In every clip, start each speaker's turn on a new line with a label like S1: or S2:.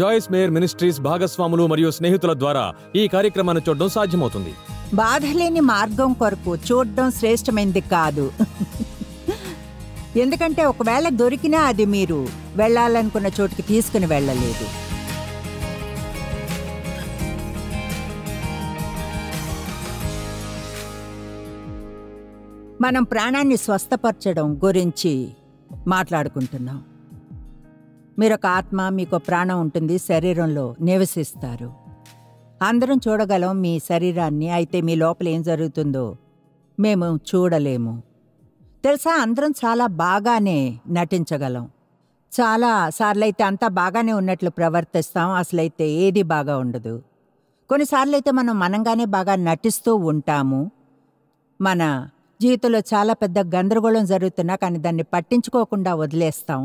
S1: జాయిస్ mayor ministries భాగస్వాములు మరియు స్నేహితుల ద్వారా ఈ కార్యక్రమాన్ని చూడడం సాధ్యమవుతుంది బాధలేని మార్గం కొరకు చూడడం శ్రేష్టమైనది కాదు ఎందుకంటే ఒకవేళ దొరికినా అది మీరు వెళ్ళాలనుకున్న చోటుకి తీసుకుని వెళ్ళలేదు మనం ప్రాణాన్ని స్వస్థపరచడం గురించి మాట్లాడుకుంటున్నాం మీరొక ఆత్మ మీకు ప్రాణం ఉంటుంది శరీరంలో నివసిస్తారు అందరం చూడగలం మీ శరీరాన్ని అయితే మీ లోపల ఏం జరుగుతుందో మేము చూడలేము తెలుసా అందరం చాలా బాగానే నటించగలం చాలా సార్లు అయితే అంతా బాగానే ఉన్నట్లు ప్రవర్తిస్తాం అసలైతే ఏది బాగా ఉండదు కొన్నిసార్లు అయితే మనం మనంగానే బాగా నటిస్తూ ఉంటాము మన జీవితంలో చాలా పెద్ద గందరగోళం జరుగుతున్నా కానీ దాన్ని పట్టించుకోకుండా వదిలేస్తాం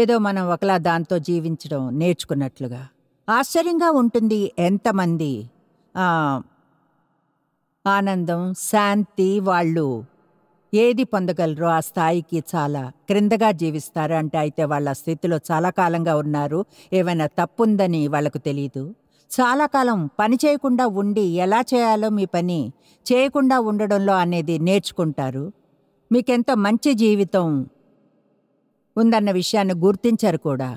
S1: ఏదో మనం ఒకలా దాంతో జీవించడం నేర్చుకున్నట్లుగా ఆశ్చర్యంగా ఉంటుంది ఎంతమంది ఆనందం శాంతి వాళ్ళు ఏది పొందగలరో ఆ స్థాయికి చాలా క్రిందగా జీవిస్తారు అంటే అయితే వాళ్ళ స్థితిలో చాలా కాలంగా ఉన్నారు ఏమైనా తప్పుందని వాళ్ళకు తెలియదు చాలా కాలం పని చేయకుండా ఉండి ఎలా చేయాలో మీ పని చేయకుండా ఉండడంలో అనేది నేర్చుకుంటారు మీకెంత మంచి జీవితం ఉందన్న విషయాన్ని గుర్తించరు కూడా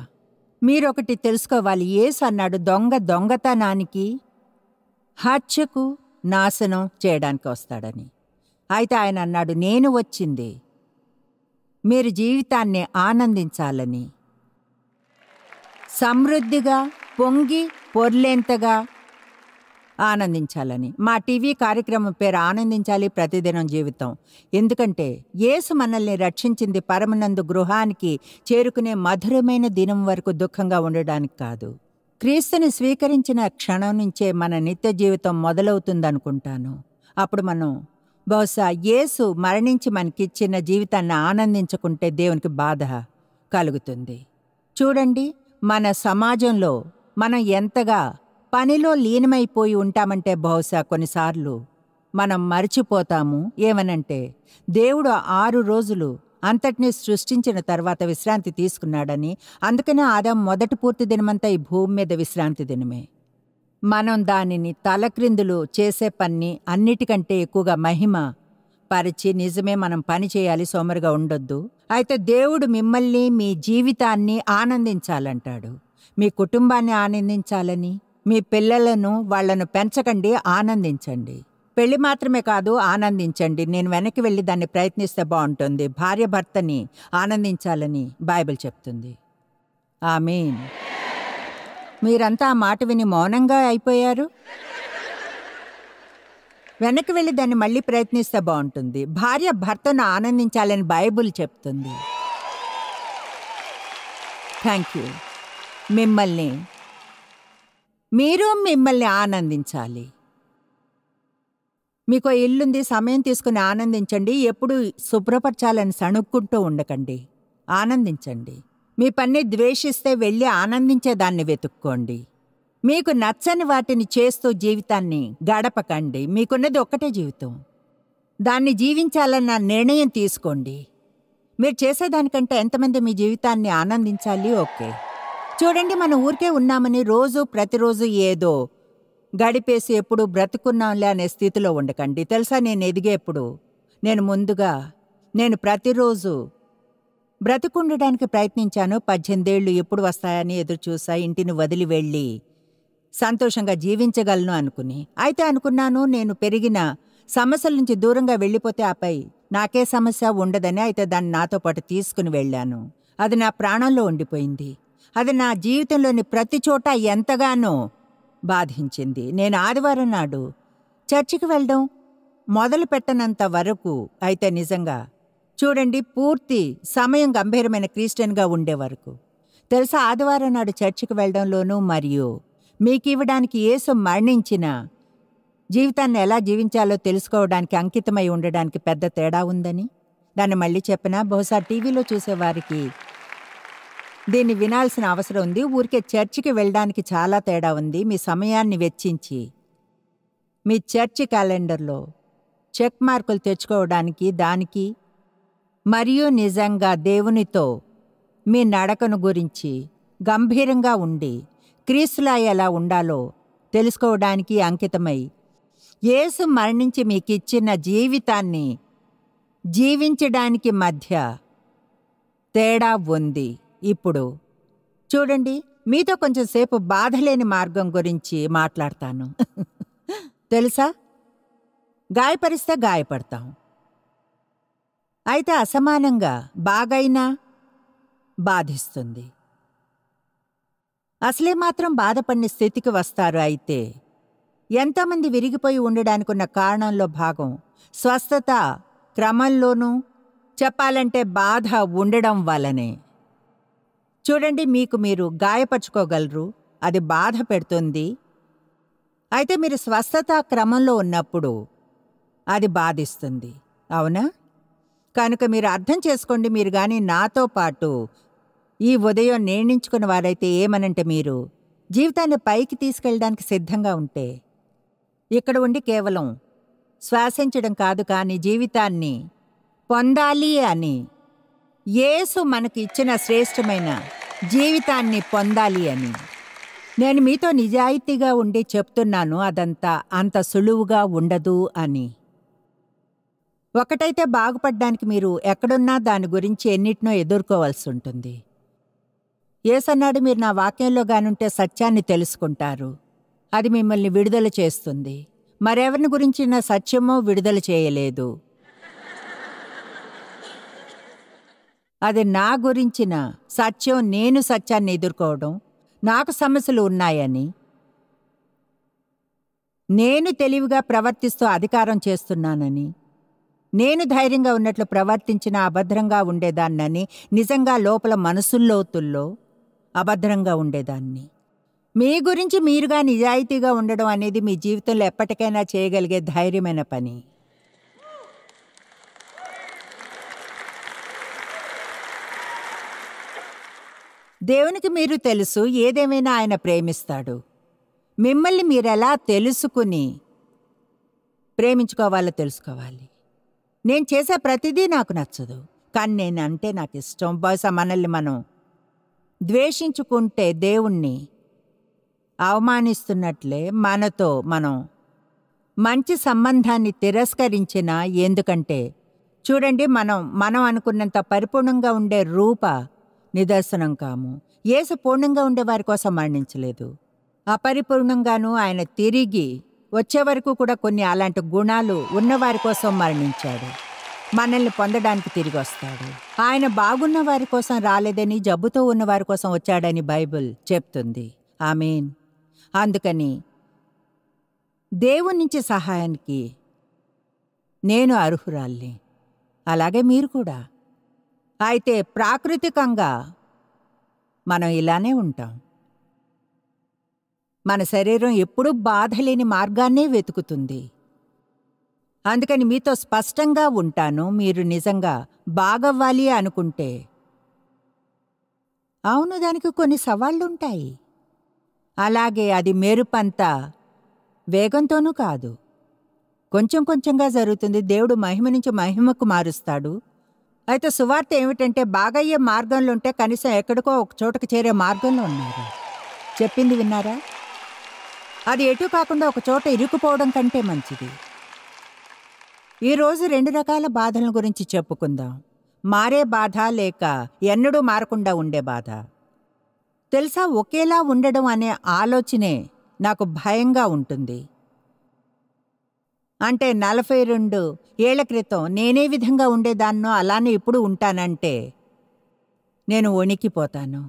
S1: మీరొకటి తెలుసుకోవాలి ఏసు అన్నాడు దొంగ దొంగతనానికి హత్యకు నాశనం చేయడానికి వస్తాడని అయితే ఆయన అన్నాడు నేను వచ్చింది మీరు జీవితాన్ని ఆనందించాలని సమృద్ధిగా పొంగి పొర్లేంతగా ఆనందించాలని మా టీవీ కార్యక్రమం పేరు ఆనందించాలి ప్రతిదినం జీవితం ఎందుకంటే యేసు మనల్ని రక్షించింది పరమనందు గృహానికి చేరుకునే మధురమైన దినం వరకు దుఃఖంగా ఉండడానికి కాదు క్రీస్తుని స్వీకరించిన క్షణం నుంచే మన నిత్య జీవితం మొదలవుతుందనుకుంటాను అప్పుడు మనం బహుశా యేసు మరణించి మనకిచ్చిన జీవితాన్ని ఆనందించుకుంటే దేవునికి బాధ కలుగుతుంది చూడండి మన సమాజంలో మనం ఎంతగా పనిలో లీనమైపోయి ఉంటామంటే బహుశా కొన్నిసార్లు మనం మర్చిపోతాము ఏమనంటే దేవుడు ఆరు రోజులు అంతటినీ సృష్టించిన తర్వాత విశ్రాంతి తీసుకున్నాడని అందుకనే ఆదాం మొదటి పూర్తి దినమంతా ఈ భూమి మీద విశ్రాంతి దినమే మనం దానిని తలక్రిందులు చేసే పని అన్నిటికంటే ఎక్కువగా మహిమ పరిచి నిజమే మనం పని చేయాలి సోమరుగా ఉండొద్దు అయితే దేవుడు మిమ్మల్ని మీ జీవితాన్ని ఆనందించాలంటాడు మీ కుటుంబాన్ని ఆనందించాలని మీ పిల్లలను వాళ్లను పెంచకండి ఆనందించండి పెళ్లి మాత్రమే కాదు ఆనందించండి నేను వెనక్కి వెళ్ళి దాన్ని ప్రయత్నిస్తే బాగుంటుంది భార్య భర్తని ఆనందించాలని బైబిల్ చెప్తుంది మీన్ మీరంతా ఆ మాట విని మౌనంగా అయిపోయారు వెనక్కి వెళ్ళి దాన్ని మళ్ళీ ప్రయత్నిస్తే బాగుంటుంది భార్య భర్తను ఆనందించాలని బైబుల్ చెప్తుంది థ్యాంక్ యూ మిమ్మల్ని మీరు మిమ్మల్ని ఆనందించాలి మీకు ఇల్లుంది సమయం తీసుకుని ఆనందించండి ఎప్పుడు శుభ్రపరచాలని సణుక్కుంటూ ఉండకండి ఆనందించండి మీ పని ద్వేషిస్తే వెళ్ళి ఆనందించేదాన్ని వెతుక్కోండి మీకు నచ్చని వాటిని చేస్తూ జీవితాన్ని గడపకండి మీకున్నది ఒక్కటే జీవితం దాన్ని జీవించాలన్న నిర్ణయం తీసుకోండి మీరు చేసేదానికంటే ఎంతమంది మీ జీవితాన్ని ఆనందించాలి ఓకే చూడండి మన ఊరికే ఉన్నామని రోజు ప్రతిరోజు ఏదో గడిపేసి ఎప్పుడు బ్రతుకున్నాంలే అనే స్థితిలో ఉండకండి తెలుసా నేను ఎదిగేప్పుడు నేను ముందుగా నేను ప్రతిరోజు బ్రతుకుండడానికి ప్రయత్నించాను పద్దెనిమిదేళ్ళు ఎప్పుడు వస్తాయని ఎదురు చూసా ఇంటిని వదిలి వెళ్ళి సంతోషంగా జీవించగలను అనుకుని అయితే అనుకున్నాను నేను పెరిగిన సమస్యల నుంచి దూరంగా వెళ్ళిపోతే ఆపై నాకే సమస్య ఉండదని అయితే దాన్ని నాతో పాటు తీసుకుని వెళ్ళాను అది నా ప్రాణంలో ఉండిపోయింది అది నా జీవితంలోని ప్రతి చోట ఎంతగానో బాధించింది నేను ఆదివారం నాడు చర్చికి వెళ్ళడం మొదలు పెట్టనంత వరకు అయితే నిజంగా చూడండి పూర్తి సమయం గంభీరమైన క్రిస్టియన్గా ఉండే వరకు తెలుసా ఆదివారం నాడు చర్చికి వెళ్ళడంలోనూ మరియు మీకు ఇవ్వడానికి ఏసు మరణించిన జీవితాన్ని ఎలా జీవించాలో తెలుసుకోవడానికి అంకితమై ఉండడానికి పెద్ద తేడా ఉందని దాన్ని మళ్ళీ చెప్పినా బహుశా టీవీలో చూసేవారికి దీన్ని వినాల్సిన అవసరం ఉంది ఊరికే చర్చికి వెళ్ళడానికి చాలా తేడా ఉంది మీ సమయాన్ని వెచ్చించి మీ చర్చి క్యాలెండర్లో చెక్ మార్కులు తెచ్చుకోవడానికి దానికి మరియు నిజంగా దేవునితో మీ నడకను గురించి గంభీరంగా ఉండి క్రీస్తులా ఎలా ఉండాలో తెలుసుకోవడానికి అంకితమై యేసు మరణించి మీకు ఇచ్చిన జీవితాన్ని జీవించడానికి మధ్య తేడా ఉంది ఇప్పుడు చూడండి మీతో కొంచెంసేపు బాధలేని మార్గం గురించి మాట్లాడతాను తెలుసా గాయపరిస్తే గాయపడతాం అయితే అసమానంగా బాగైనా బాధిస్తుంది అసలే మాత్రం బాధపడిన స్థితికి వస్తారు అయితే ఎంతమంది విరిగిపోయి ఉండడానికి ఉన్న కారణంలో భాగం స్వస్థత క్రమంలోనూ చెప్పాలంటే బాధ ఉండడం వలనే చూడండి మీకు మీరు గాయపరుచుకోగలరు అది బాధ పెడుతుంది అయితే మీరు స్వస్థత క్రమంలో ఉన్నప్పుడు అది బాధిస్తుంది అవునా కనుక మీరు అర్థం చేసుకోండి మీరు కానీ నాతో పాటు ఈ ఉదయం నిర్ణయించుకున్న వారైతే ఏమనంటే మీరు జీవితాన్ని పైకి తీసుకెళ్ళడానికి సిద్ధంగా ఉంటే ఇక్కడ ఉండి కేవలం శ్వాసించడం కాదు కానీ జీవితాన్ని పొందాలి అని యేసు మనకు ఇచ్చిన శ్రేష్టమైన జీవితాన్ని పొందాలి అని నేను మీతో నిజాయితీగా ఉండి చెప్తున్నాను అదంతా అంత సులువుగా ఉండదు అని ఒకటైతే బాగుపడ్డానికి మీరు ఎక్కడున్నా దాని గురించి ఎన్నిటినో ఎదుర్కోవాల్సి ఉంటుంది ఏసన్నాడు మీరు నా వాక్యంలో గానుంటే సత్యాన్ని తెలుసుకుంటారు అది మిమ్మల్ని విడుదల చేస్తుంది మరెవరిని గురించి నా సత్యమో విడుదల చేయలేదు అది నా గురించిన సత్యం నేను సత్యాన్ని ఎదుర్కోవడం నాకు సమస్యలు ఉన్నాయని నేను తెలివిగా ప్రవర్తిస్తూ అధికారం చేస్తున్నానని నేను ధైర్యంగా ఉన్నట్లు ప్రవర్తించిన అభద్రంగా ఉండేదాన్నని నిజంగా లోపల మనసుల్లోతుల్లో అభద్రంగా ఉండేదాన్ని మీ గురించి మీరుగా నిజాయితీగా ఉండడం అనేది మీ జీవితంలో ఎప్పటికైనా చేయగలిగే ధైర్యమైన పని దేవునికి మీరు తెలుసు ఏదేమైనా ఆయన ప్రేమిస్తాడు మిమ్మల్ని మీరెలా తెలుసుకుని ప్రేమించుకోవాలో తెలుసుకోవాలి నేను చేసే ప్రతిదీ నాకు నచ్చదు కానీ నేను అంటే నాకు ఇష్టం బహుశా మనల్ని మనం ద్వేషించుకుంటే దేవుణ్ణి అవమానిస్తున్నట్లే మనతో మనం మంచి సంబంధాన్ని తిరస్కరించిన ఎందుకంటే చూడండి మనం మనం అనుకున్నంత పరిపూర్ణంగా ఉండే రూప నిదర్శనం కాము ఏసు పూర్ణంగా ఉండేవారి కోసం మరణించలేదు అపరిపూర్ణంగాను ఆయన తిరిగి వచ్చే వరకు కూడా కొన్ని అలాంటి గుణాలు ఉన్నవారి కోసం మరణించాడు మనల్ని పొందడానికి తిరిగి వస్తాడు ఆయన బాగున్న వారి కోసం రాలేదని జబ్బుతో ఉన్న వారి కోసం వచ్చాడని బైబిల్ చెప్తుంది ఐ మీన్ అందుకని దేవుని నుంచి సహాయానికి నేను అర్హురాల్ని అలాగే మీరు కూడా అయితే ప్రాకృతికంగా మనం ఇలానే ఉంటాం మన శరీరం ఎప్పుడూ బాధ లేని మార్గాన్నే వెతుకుతుంది అందుకని మీతో స్పష్టంగా ఉంటాను మీరు నిజంగా బాగవ్వాలి అనుకుంటే అవును దానికి కొన్ని సవాళ్లుంటాయి అలాగే అది మేరుపంత వేగంతోనూ కాదు కొంచెం కొంచెంగా జరుగుతుంది దేవుడు మహిమ నుంచి మహిమకు మారుస్తాడు అయితే సువార్త ఏమిటంటే బాగయ్యే మార్గంలో ఉంటే కనీసం ఎక్కడికో ఒక చోటకు చేరే మార్గంలో ఉన్నారు చెప్పింది విన్నారా అది ఎటు కాకుండా ఒక చోట ఇరుక్కుపోవడం కంటే మంచిది ఈరోజు రెండు రకాల బాధల గురించి చెప్పుకుందాం మారే బాధ లేక ఎన్నడూ మారకుండా ఉండే బాధ తెలుసా ఒకేలా ఉండడం అనే ఆలోచనే నాకు భయంగా ఉంటుంది అంటే నలభై రెండు ఏళ్ల క్రితం నేనే విధంగా ఉండేదాన్నో అలానే ఇప్పుడు ఉంటానంటే నేను వణికిపోతాను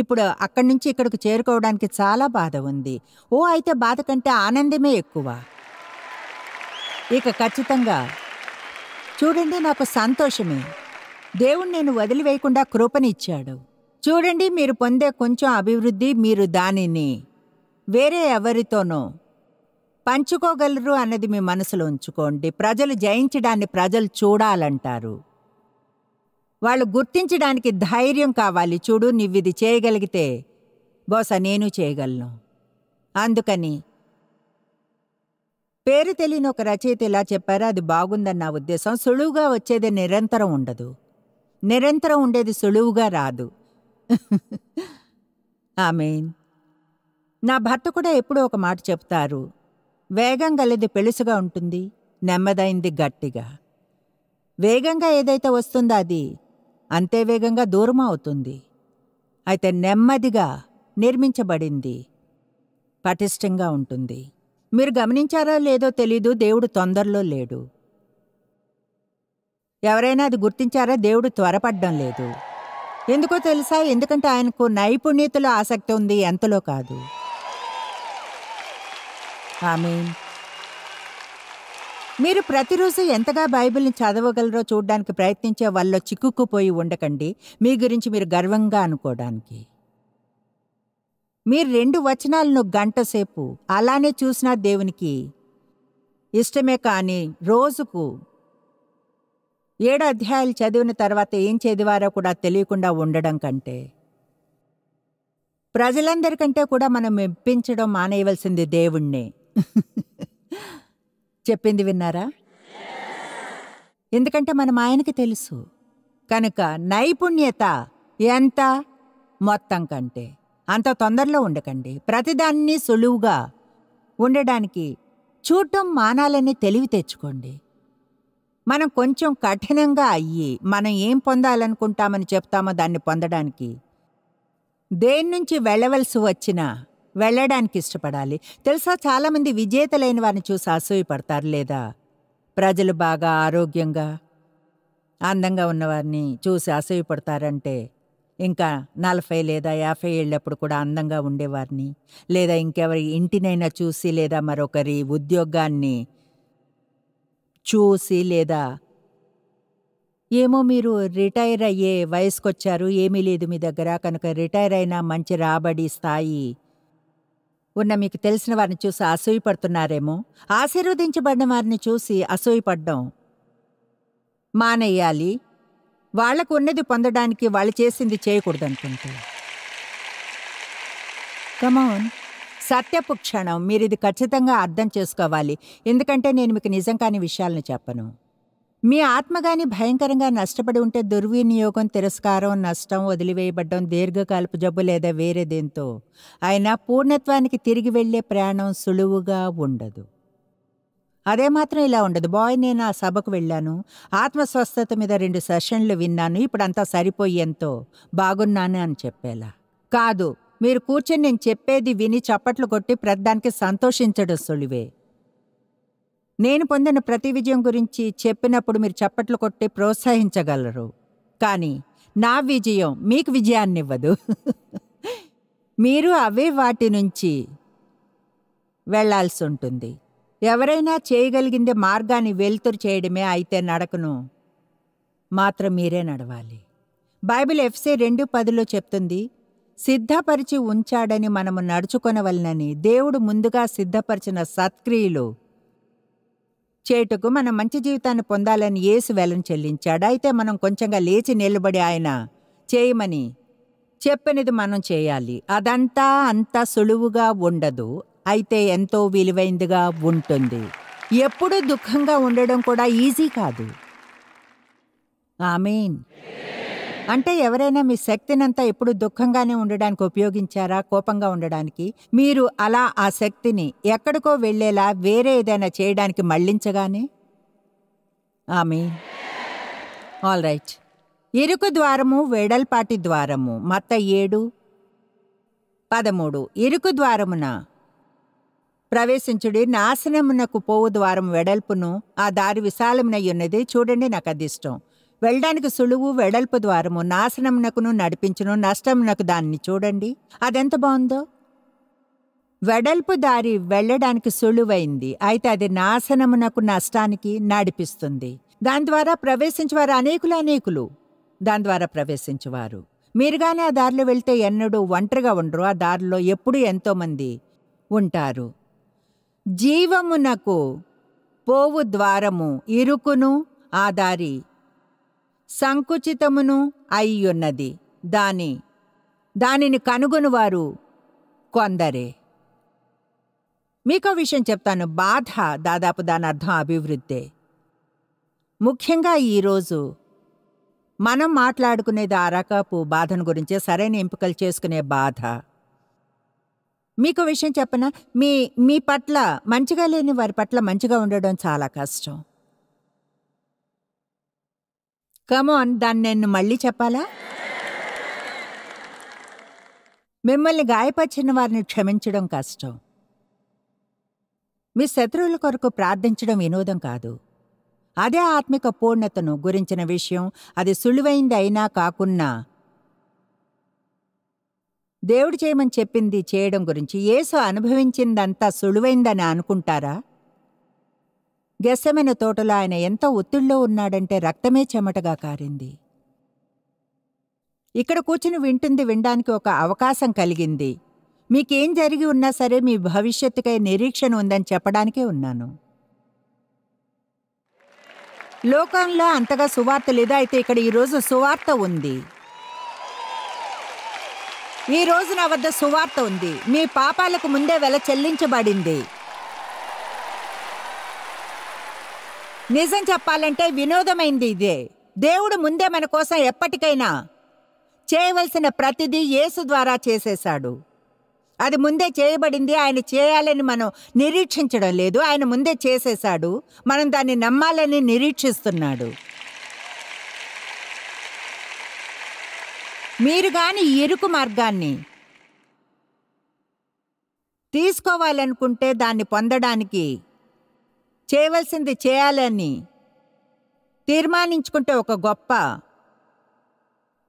S1: ఇప్పుడు అక్కడి నుంచి ఇక్కడికి చేరుకోవడానికి చాలా బాధ ఉంది ఓ అయితే బాధ కంటే ఆనందమే ఎక్కువ ఇక ఖచ్చితంగా చూడండి నాకు సంతోషమే దేవుడు నేను వదిలివేయకుండా కృపనిచ్చాడు చూడండి మీరు పొందే కొంచెం అభివృద్ధి మీరు దానిని వేరే ఎవరితోనో పంచుకోగలరు అన్నది మీ మనసులో ఉంచుకోండి ప్రజలు జయించడాన్ని ప్రజలు చూడాలంటారు వాళ్ళు గుర్తించడానికి ధైర్యం కావాలి చూడు నువ్విది చేయగలిగితే బహుశా నేను చేయగలను అందుకని పేరు తెలియని ఒక రచయిత ఇలా చెప్పారో అది బాగుందని నా ఉద్దేశం సులువుగా వచ్చేది నిరంతరం ఉండదు నిరంతరం ఉండేది సులువుగా రాదు ఆమెన్ నా భర్త కూడా ఎప్పుడూ ఒక మాట చెప్తారు వేగం గలది పెళుసుగా ఉంటుంది నెమ్మదైంది గట్టిగా వేగంగా ఏదైతే వస్తుందో అది అంతే వేగంగా దూరం అవుతుంది అయితే నెమ్మదిగా నిర్మించబడింది పటిష్టంగా ఉంటుంది మీరు గమనించారో లేదో తెలీదు దేవుడు తొందరలో లేడు ఎవరైనా అది గుర్తించారా దేవుడు త్వరపడ్డం లేదు ఎందుకో తెలుసా ఎందుకంటే ఆయనకు నైపుణ్యతలో ఆసక్తి ఉంది ఎంతలో కాదు మీరు ప్రతిరోజు ఎంతగా బైబిల్ని చదవగలరో చూడడానికి ప్రయత్నించే వాళ్ళలో చిక్కుకుపోయి ఉండకండి మీ గురించి మీరు గర్వంగా అనుకోవడానికి మీరు రెండు వచనాలను గంట సేపు అలానే చూసినా దేవునికి ఇష్టమే కానీ రోజుకు ఏడు అధ్యాయాలు చదివిన తర్వాత ఏం చదివారో కూడా తెలియకుండా ఉండడం కంటే ప్రజలందరికంటే కూడా మనం మెప్పించడం మానేయవలసింది దేవుణ్ణే చెప్పింది విన్నారా ఎందుకంటే మనం ఆయనకి తెలుసు కనుక నైపుణ్యత ఎంత మొత్తం కంటే అంత తొందరలో ఉండకండి ప్రతిదాన్ని సులువుగా ఉండడానికి చూడటం మానాలని తెలివి తెచ్చుకోండి మనం కొంచెం కఠినంగా అయ్యి మనం ఏం పొందాలనుకుంటామని చెప్తామో దాన్ని పొందడానికి దేని నుంచి వెళ్ళవలసి వచ్చినా వెళ్ళడానికి ఇష్టపడాలి తెలుసా చాలామంది విజేతలైన వారిని చూసి అసూయపడతారు లేదా ప్రజలు బాగా ఆరోగ్యంగా అందంగా ఉన్నవారిని చూసి అసూయపడతారంటే ఇంకా నలభై లేదా యాభై ఏళ్ళప్పుడు కూడా అందంగా ఉండేవారిని లేదా ఇంకెవరి ఇంటినైనా చూసి లేదా మరొకరి ఉద్యోగాన్ని చూసి లేదా ఏమో మీరు రిటైర్ అయ్యే వయసుకొచ్చారు ఏమీ లేదు మీ దగ్గర కనుక రిటైర్ అయినా మంచి రాబడి స్థాయి ఉన్న మీకు తెలిసిన వారిని చూసి అసూయపడుతున్నారేమో ఆశీర్వదించబడిన వారిని చూసి అసూయపడ్డం మానేయాలి వాళ్లకు ఉన్నది పొందడానికి వాళ్ళు చేసింది చేయకూడదనుకుంటా కమాన్ సత్యపు క్షణం మీరు ఇది ఖచ్చితంగా అర్థం చేసుకోవాలి ఎందుకంటే నేను మీకు నిజం కాని విషయాలను చెప్పను మీ ఆత్మగాని భయంకరంగా నష్టపడి ఉంటే దుర్వినియోగం తిరస్కారం నష్టం వదిలివేయబడ్డం దీర్ఘకాలపు జబ్బు లేదా వేరేదేంతో అయినా పూర్ణత్వానికి తిరిగి వెళ్లే ప్రయాణం సులువుగా ఉండదు అదే మాత్రం ఇలా ఉండదు బాయ్ నేను ఆ సభకు వెళ్ళాను ఆత్మస్వస్థత మీద రెండు సెషన్లు విన్నాను ఇప్పుడంతా సరిపోయేంతో బాగున్నాను అని చెప్పేలా కాదు మీరు కూర్చొని నేను చెప్పేది విని చప్పట్లు కొట్టి ప్రద్దానికి సంతోషించడం సులువే నేను పొందిన ప్రతి విజయం గురించి చెప్పినప్పుడు మీరు చప్పట్లు కొట్టి ప్రోత్సహించగలరు కానీ నా విజయం మీకు విజయాన్ని ఇవ్వదు మీరు అవే వాటి నుంచి వెళ్లాల్సి ఉంటుంది ఎవరైనా చేయగలిగిందే మార్గాన్ని వెలుతురు చేయడమే అయితే నడకను మాత్రం మీరే నడవాలి బైబిల్ ఎఫ్సీ రెండు పదిలో చెప్తుంది సిద్ధపరిచి ఉంచాడని మనము నడుచుకొనవలనని దేవుడు ముందుగా సిద్ధపరిచిన సత్క్రియలు చేయుటకు మనం మంచి జీవితాన్ని పొందాలని యేసు వేలను చెల్లించాడు అయితే మనం కొంచెంగా లేచి నిలబడి ఆయన చేయమని చెప్పినది మనం చేయాలి అదంతా అంత సులువుగా ఉండదు అయితే ఎంతో విలువైందిగా ఉంటుంది ఎప్పుడూ దుఃఖంగా ఉండడం కూడా ఈజీ కాదు ఆమెన్ అంటే ఎవరైనా మీ శక్తినంతా ఎప్పుడు దుఃఖంగానే ఉండడానికి ఉపయోగించారా కోపంగా ఉండడానికి మీరు అలా ఆ శక్తిని ఎక్కడికో వెళ్లేలా వేరే ఏదైనా చేయడానికి మళ్లించగానే ఆమె ఆల్ రైట్ ఇరుకు ద్వారము వెడల్పాటి ద్వారము మత ఏడు పదమూడు ఇరుకు ద్వారమున ప్రవేశించుడి నాశనమునకు పోవు ద్వారం వెడల్పును ఆ దారి విశాలమునయ్యున్నది చూడండి నాకు అది ఇష్టం వెళ్ళడానికి సులువు వెడల్పు ద్వారము నాశనమునకును నడిపించును నష్టమునకు దాన్ని చూడండి అదెంత బాగుందో వెడల్పు దారి వెళ్ళడానికి సులువైంది అయితే అది నాశనమునకు నష్టానికి నడిపిస్తుంది దాని ద్వారా ప్రవేశించేవారు అనేకులు అనేకులు దాని ద్వారా ప్రవేశించేవారు మీరుగానే ఆ దారిలో వెళ్తే ఎన్నడూ ఒంటరిగా ఉండరు ఆ దారిలో ఎప్పుడు ఎంతోమంది ఉంటారు జీవమునకు పోవు ద్వారము ఇరుకును ఆ దారి సంకుచితమును అయ్యున్నది దాని దానిని కనుగొనువారు కొందరే మీకో విషయం చెప్తాను బాధ దాదాపు దాని అర్థం అభివృద్ధే ముఖ్యంగా ఈరోజు మనం మాట్లాడుకునేది ఆ రకపు బాధను గురించే సరైన ఎంపికలు చేసుకునే బాధ మీకు విషయం చెప్పనా మీ మీ పట్ల మంచిగా లేని వారి పట్ల మంచిగా ఉండడం చాలా కష్టం కమోన్ దాన్ని నేను మళ్ళీ చెప్పాలా మిమ్మల్ని గాయపరిచిన వారిని క్షమించడం కష్టం మీ శత్రువుల కొరకు ప్రార్థించడం వినోదం కాదు అదే ఆత్మిక పూర్ణతను గురించిన విషయం అది సులువైంది అయినా కాకున్నా దేవుడు చేయమని చెప్పింది చేయడం గురించి యేసు అనుభవించిందంతా సులువైందని అనుకుంటారా గెస్సెమెను తోటలో ఆయన ఎంత ఒత్తిడిలో ఉన్నాడంటే రక్తమే చెమటగా కారింది ఇక్కడ కూర్చుని వింటుంది వినడానికి ఒక అవకాశం కలిగింది మీకేం జరిగి ఉన్నా సరే మీ భవిష్యత్తుకై నిరీక్షణ ఉందని చెప్పడానికే ఉన్నాను లోకంలో అంతగా సువార్త లేదా అయితే ఇక్కడ ఈరోజు సువార్త ఉంది ఈ రోజు నా వద్ద సువార్త ఉంది మీ పాపాలకు ముందే వెల చెల్లించబడింది నిజం చెప్పాలంటే వినోదమైంది ఇదే దేవుడు ముందే మన కోసం ఎప్పటికైనా చేయవలసిన ప్రతిదీ యేసు ద్వారా చేసేశాడు అది ముందే చేయబడింది ఆయన చేయాలని మనం నిరీక్షించడం లేదు ఆయన ముందే చేసేశాడు మనం దాన్ని నమ్మాలని నిరీక్షిస్తున్నాడు మీరు కానీ ఇరుకు మార్గాన్ని తీసుకోవాలనుకుంటే దాన్ని పొందడానికి చేయవలసింది చేయాలని తీర్మానించుకుంటే ఒక గొప్ప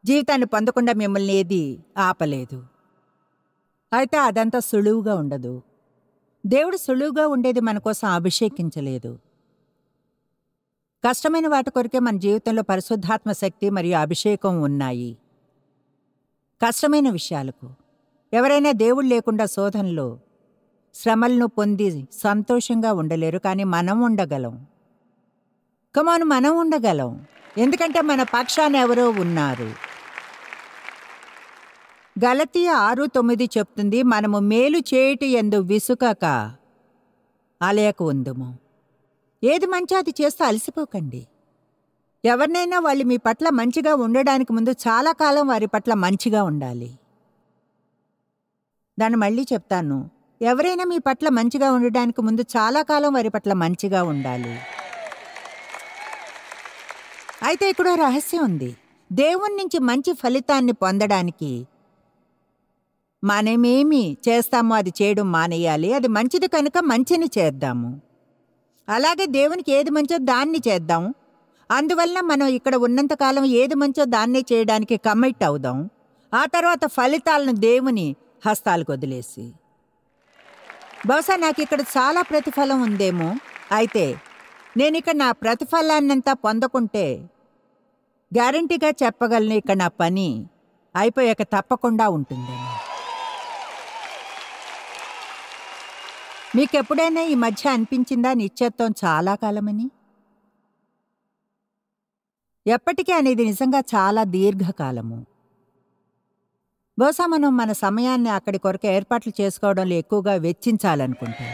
S1: జీవితాన్ని పొందకుండా మిమ్మల్ని ఏది ఆపలేదు అయితే అదంతా సులువుగా ఉండదు దేవుడు సులువుగా ఉండేది మన కోసం అభిషేకించలేదు కష్టమైన వాటి కొరకే మన జీవితంలో పరిశుద్ధాత్మ శక్తి మరియు అభిషేకం ఉన్నాయి కష్టమైన విషయాలకు ఎవరైనా దేవుడు లేకుండా శోధనలో శ్రమలను పొంది సంతోషంగా ఉండలేరు కానీ మనం ఉండగలం కమాన్ మనం ఉండగలం ఎందుకంటే మన పక్షాన ఎవరో ఉన్నారు గలతీ ఆరు తొమ్మిది చెప్తుంది మనము మేలు చేయటి ఎందు విసుకక ఆలయకు ఉందుము ఏది మంచి అది చేస్తే అలసిపోకండి ఎవరినైనా వాళ్ళు మీ పట్ల మంచిగా ఉండడానికి ముందు చాలా కాలం వారి పట్ల మంచిగా ఉండాలి దాన్ని మళ్ళీ చెప్తాను ఎవరైనా మీ పట్ల మంచిగా ఉండడానికి ముందు చాలా కాలం వారి పట్ల మంచిగా ఉండాలి అయితే ఇక్కడ రహస్యం ఉంది దేవుని నుంచి మంచి ఫలితాన్ని పొందడానికి మనమేమి చేస్తామో అది చేయడం మానేయాలి అది మంచిది కనుక మంచిని చేద్దాము అలాగే దేవునికి ఏది మంచో దాన్ని చేద్దాం అందువలన మనం ఇక్కడ ఉన్నంతకాలం ఏది మంచో దాన్నే చేయడానికి కమిట్ అవుదాం ఆ తర్వాత ఫలితాలను దేవుని హస్తాలకు వదిలేసి బహుశా నాకు ఇక్కడ చాలా ప్రతిఫలం ఉందేమో అయితే నేను ఇక్కడ నా ప్రతిఫలాన్నంతా పొందకుంటే గ్యారంటీగా చెప్పగలను ఇక్కడ నా పని అయిపోయాక తప్పకుండా ఉంటుంది మీకెప్పుడైనా ఈ మధ్య అనిపించిందా నిశ్చేత్వం చాలా కాలమని ఎప్పటికీ అనేది నిజంగా చాలా దీర్ఘకాలము బహుశా మనం మన సమయాన్ని అక్కడి కొరకు ఏర్పాట్లు చేసుకోవడంలో ఎక్కువగా వెచ్చించాలనుకుంటాం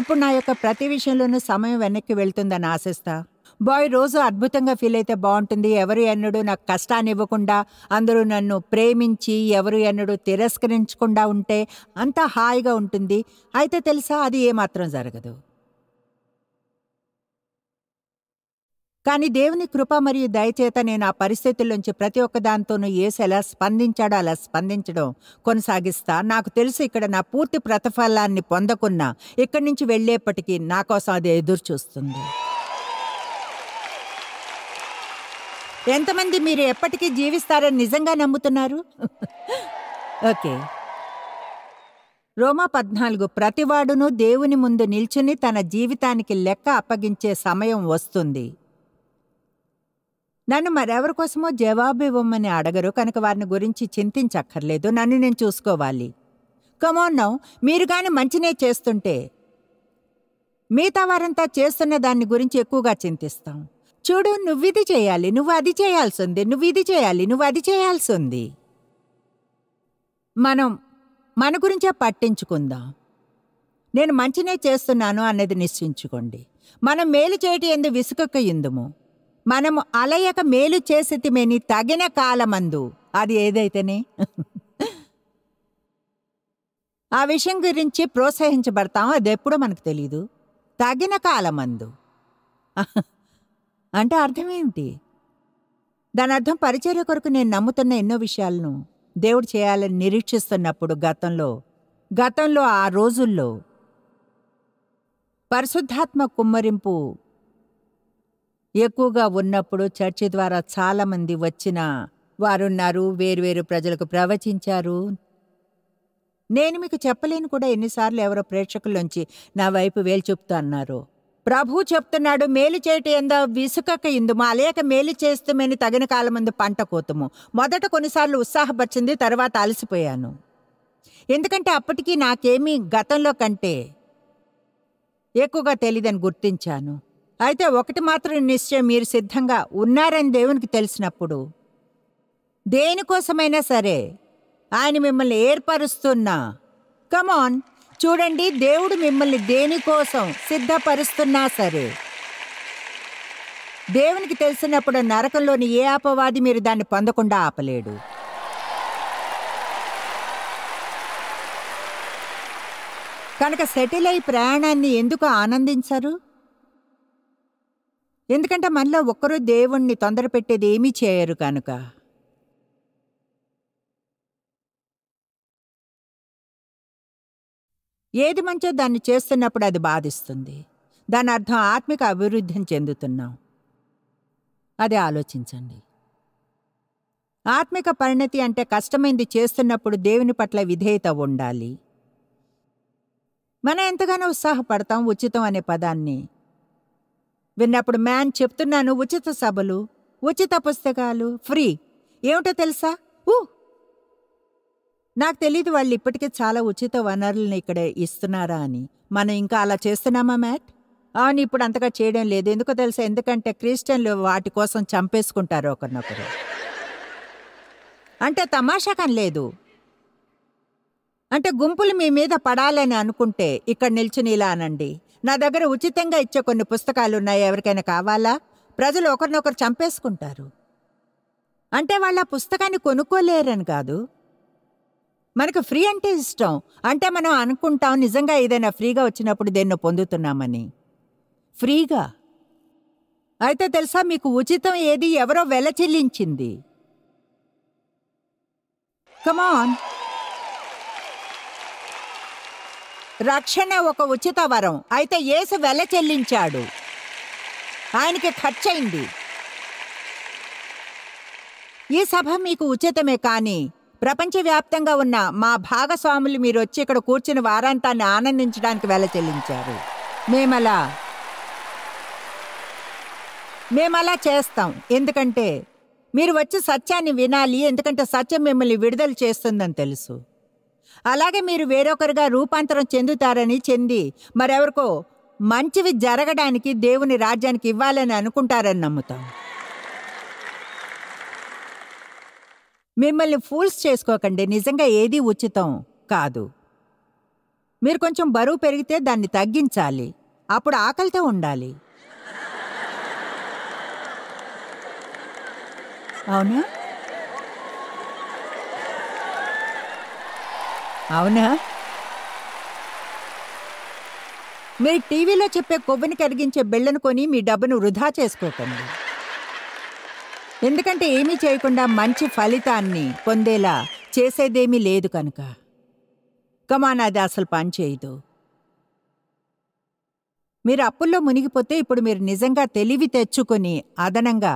S1: ఇప్పుడు నా యొక్క ప్రతి విషయంలోనూ సమయం వెనక్కి వెళ్తుందని ఆశిస్తా బాయ్ రోజు అద్భుతంగా ఫీల్ అయితే బాగుంటుంది ఎవరు ఎన్నడూ నాకు కష్టాన్ని ఇవ్వకుండా అందరూ నన్ను ప్రేమించి ఎవరు ఎన్నడూ తిరస్కరించకుండా ఉంటే అంతా హాయిగా ఉంటుంది అయితే తెలుసా అది ఏమాత్రం జరగదు కానీ దేవుని కృప మరియు దయచేత నేను ఆ పరిస్థితుల్లోంచి ప్రతి ఒక్కదాంతోనూ ఏసు ఎలా స్పందించాడో అలా స్పందించడం కొనసాగిస్తా నాకు తెలుసు ఇక్కడ నా పూర్తి ప్రతిఫలాన్ని పొందకున్నా ఇక్కడి నుంచి వెళ్ళేప్పటికీ నా కోసం అది ఎదురు చూస్తుంది ఎంతమంది మీరు ఎప్పటికీ జీవిస్తారని నిజంగా నమ్ముతున్నారు ఓకే రోమా పద్నాలుగు ప్రతివాడును దేవుని ముందు నిల్చుని తన జీవితానికి లెక్క అప్పగించే సమయం వస్తుంది నన్ను మరెవరి కోసమో జవాబు ఇవ్వమని అడగరు కనుక వారిని గురించి చింతించక్కర్లేదు నన్ను నేను చూసుకోవాలి కమోన్నో మీరు కానీ మంచినే చేస్తుంటే మిగతా వారంతా చేస్తున్న దాన్ని గురించి ఎక్కువగా చింతిస్తాం చూడు నువ్విది చేయాలి నువ్వు అది చేయాల్సి ఉంది నువ్వు ఇది చేయాలి నువ్వు అది చేయాల్సి ఉంది మనం మన గురించే పట్టించుకుందాం నేను మంచినే చేస్తున్నాను అన్నది నిశ్చయించుకోండి మనం మేలు చేయటం ఎందు విసుకక్క ఇందుము మనము అలయక మేలు చేసితిమేని తగిన కాలమందు అది ఏదైతేనే ఆ విషయం గురించి ప్రోత్సహించబడతాం అది ఎప్పుడో మనకు తెలీదు తగిన కాలమందు అంటే అర్థమేంటి దాని అర్థం పరిచర్య కొరకు నేను నమ్ముతున్న ఎన్నో విషయాలను దేవుడు చేయాలని నిరీక్షిస్తున్నప్పుడు గతంలో గతంలో ఆ రోజుల్లో పరిశుద్ధాత్మ కుమ్మరింపు ఎక్కువగా ఉన్నప్పుడు చర్చి ద్వారా చాలామంది వచ్చిన వారున్నారు వేరువేరు ప్రజలకు ప్రవచించారు నేను మీకు చెప్పలేను కూడా ఎన్నిసార్లు ఎవరో ప్రేక్షకుల నుంచి నా వైపు వేలు చెప్తా అన్నారు ప్రభు చెప్తున్నాడు మేలు చేయటం ఎందో విసుకక మా అలేక మేలు చేస్తామని తగిన కాలమందు పంట కోతము మొదట కొన్నిసార్లు ఉత్సాహపరిచింది తర్వాత అలసిపోయాను ఎందుకంటే అప్పటికీ నాకేమీ గతంలో కంటే ఎక్కువగా తెలియదని గుర్తించాను అయితే ఒకటి మాత్రం నిశ్చయం మీరు సిద్ధంగా ఉన్నారని దేవునికి తెలిసినప్పుడు దేనికోసమైనా సరే ఆయన మిమ్మల్ని ఏర్పరుస్తున్నా కమాన్ చూడండి దేవుడు మిమ్మల్ని దేనికోసం సిద్ధపరుస్తున్నా సరే దేవునికి తెలిసినప్పుడు నరకంలోని ఏ ఆపవాది మీరు దాన్ని పొందకుండా ఆపలేడు కనుక సెటిల్ అయి ప్రయాణాన్ని ఎందుకు ఆనందించరు ఎందుకంటే మనలో ఒక్కరూ దేవుణ్ణి తొందర పెట్టేది ఏమీ చేయరు కనుక ఏది మంచో దాన్ని చేస్తున్నప్పుడు అది బాధిస్తుంది దాని అర్థం ఆత్మిక అభివృద్ధిని చెందుతున్నాం అది ఆలోచించండి ఆత్మిక పరిణతి అంటే కష్టమైంది చేస్తున్నప్పుడు దేవుని పట్ల విధేయత ఉండాలి మనం ఎంతగానో ఉత్సాహపడతాం ఉచితం అనే పదాన్ని విన్నప్పుడు మ్యాన్ చెప్తున్నాను ఉచిత సభలు ఉచిత పుస్తకాలు ఫ్రీ ఏమిటో తెలుసా ఊ నాకు తెలియదు వాళ్ళు ఇప్పటికే చాలా ఉచిత వనరులను ఇక్కడ ఇస్తున్నారా అని మనం ఇంకా అలా చేస్తున్నామా మ్యాట్ అవును ఇప్పుడు అంతగా చేయడం లేదు ఎందుకో తెలుసా ఎందుకంటే క్రిస్టియన్లు వాటి కోసం చంపేసుకుంటారు ఒకరినొకరు అంటే తమాషాకం లేదు అంటే గుంపులు మీ మీద పడాలని అనుకుంటే ఇక్కడ నిల్చుని ఇలా అనండి నా దగ్గర ఉచితంగా ఇచ్చే కొన్ని పుస్తకాలు ఉన్నాయి ఎవరికైనా కావాలా ప్రజలు ఒకరినొకరు చంపేసుకుంటారు అంటే వాళ్ళు ఆ పుస్తకాన్ని కొనుక్కోలేరని కాదు మనకు ఫ్రీ అంటే ఇష్టం అంటే మనం అనుకుంటాం నిజంగా ఏదైనా ఫ్రీగా వచ్చినప్పుడు దేన్నో పొందుతున్నామని ఫ్రీగా అయితే తెలుసా మీకు ఉచితం ఏది ఎవరో వెల చెల్లించింది కమాన్ రక్షణ ఒక ఉచిత వరం అయితే యేసు వెల చెల్లించాడు ఆయనకి ఖర్చయింది ఈ సభ మీకు ఉచితమే కానీ ప్రపంచవ్యాప్తంగా ఉన్న మా భాగస్వాములు మీరు వచ్చి ఇక్కడ కూర్చుని వారాంతాన్ని ఆనందించడానికి వెల చెల్లించారు మేమలా మేమలా చేస్తాం ఎందుకంటే మీరు వచ్చి సత్యాన్ని వినాలి ఎందుకంటే సత్యం మిమ్మల్ని విడుదల చేస్తుందని తెలుసు అలాగే మీరు వేరొకరుగా రూపాంతరం చెందుతారని చెంది మరెవరికో మంచివి జరగడానికి దేవుని రాజ్యానికి ఇవ్వాలని అనుకుంటారని నమ్ముతాం మిమ్మల్ని ఫూల్స్ చేసుకోకండి నిజంగా ఏది ఉచితం కాదు మీరు కొంచెం బరువు పెరిగితే దాన్ని తగ్గించాలి అప్పుడు ఆకలితో ఉండాలి అవునా అవునా మీరు టీవీలో చెప్పే కొవ్వుని కరిగించే బిళ్ళను కొని మీ డబ్బును వృధా చేసుకోకండి ఎందుకంటే ఏమీ చేయకుండా మంచి ఫలితాన్ని పొందేలా చేసేదేమీ లేదు కనుక కమాన్ అది అసలు పని చేయదు మీరు అప్పుల్లో మునిగిపోతే ఇప్పుడు మీరు నిజంగా తెలివి తెచ్చుకొని అదనంగా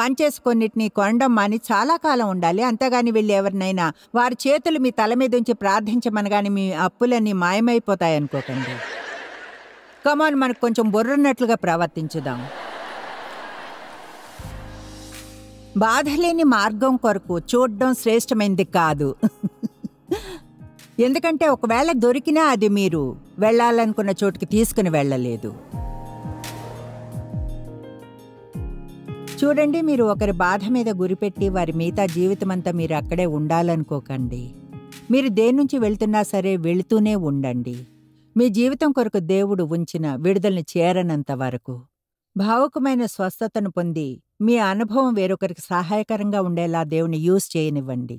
S1: పనిచేసుకొన్నిటిని కొనడం అని చాలా కాలం ఉండాలి అంతగాని వెళ్ళి ఎవరినైనా వారి చేతులు మీ తల మీద ఉంచి ప్రార్థించమని కానీ మీ అప్పులన్నీ మాయమైపోతాయి అనుకోకండి కమాన్ మనకు కొంచెం బొర్రున్నట్లుగా ప్రవర్తించుదాం బాధలేని మార్గం కొరకు చూడడం శ్రేష్టమైనది కాదు ఎందుకంటే ఒకవేళ దొరికినా అది మీరు వెళ్ళాలనుకున్న చోటుకి తీసుకుని వెళ్ళలేదు చూడండి మీరు ఒకరి బాధ మీద గురిపెట్టి వారి మిగతా జీవితమంతా మీరు అక్కడే ఉండాలనుకోకండి మీరు దేని నుంచి వెళ్తున్నా సరే వెళుతూనే ఉండండి మీ జీవితం కొరకు దేవుడు ఉంచిన విడుదలను చేరనంత వరకు భావకమైన స్వస్థతను పొంది మీ అనుభవం వేరొకరికి సహాయకరంగా ఉండేలా దేవుని యూజ్ చేయనివ్వండి